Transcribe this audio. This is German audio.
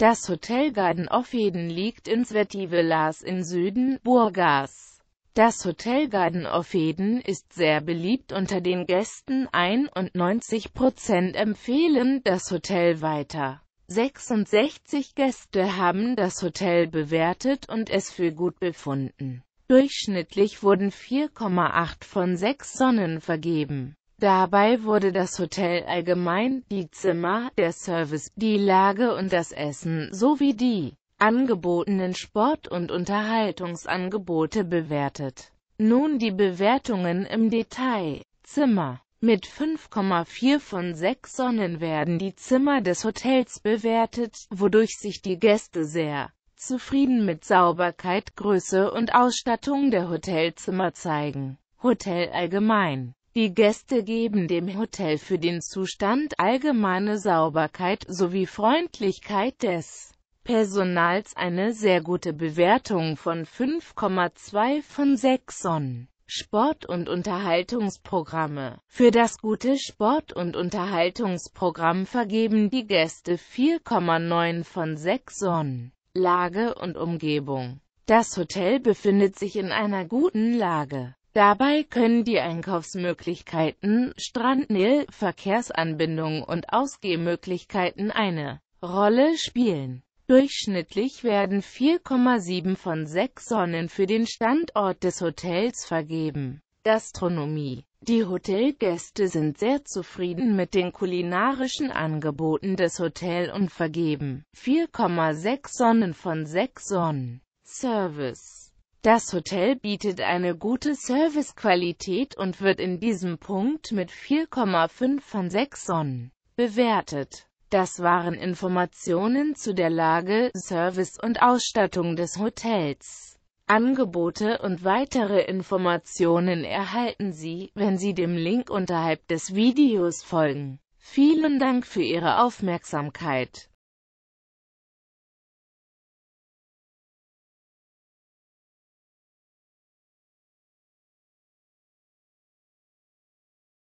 Das Hotel Garden of Eden liegt in Sveti Vilas im Süden Burgas. Das Hotel Garden of Eden ist sehr beliebt unter den Gästen, 91% empfehlen das Hotel weiter. 66 Gäste haben das Hotel bewertet und es für gut befunden. Durchschnittlich wurden 4,8 von 6 Sonnen vergeben. Dabei wurde das Hotel allgemein, die Zimmer, der Service, die Lage und das Essen sowie die angebotenen Sport- und Unterhaltungsangebote bewertet. Nun die Bewertungen im Detail. Zimmer mit 5,4 von 6 Sonnen werden die Zimmer des Hotels bewertet, wodurch sich die Gäste sehr zufrieden mit Sauberkeit, Größe und Ausstattung der Hotelzimmer zeigen. Hotel allgemein die Gäste geben dem Hotel für den Zustand allgemeine Sauberkeit sowie Freundlichkeit des Personals eine sehr gute Bewertung von 5,2 von 6 Sonnen. Sport- und Unterhaltungsprogramme. Für das gute Sport- und Unterhaltungsprogramm vergeben die Gäste 4,9 von 6 Sonnen. Lage und Umgebung. Das Hotel befindet sich in einer guten Lage. Dabei können die Einkaufsmöglichkeiten, Strandnähe, Verkehrsanbindungen und Ausgehmöglichkeiten eine Rolle spielen. Durchschnittlich werden 4,7 von 6 Sonnen für den Standort des Hotels vergeben. Gastronomie Die Hotelgäste sind sehr zufrieden mit den kulinarischen Angeboten des Hotels und vergeben 4,6 Sonnen von 6 Sonnen. Service das Hotel bietet eine gute Servicequalität und wird in diesem Punkt mit 4,5 von 6 Sonnen bewertet. Das waren Informationen zu der Lage, Service und Ausstattung des Hotels. Angebote und weitere Informationen erhalten Sie, wenn Sie dem Link unterhalb des Videos folgen. Vielen Dank für Ihre Aufmerksamkeit.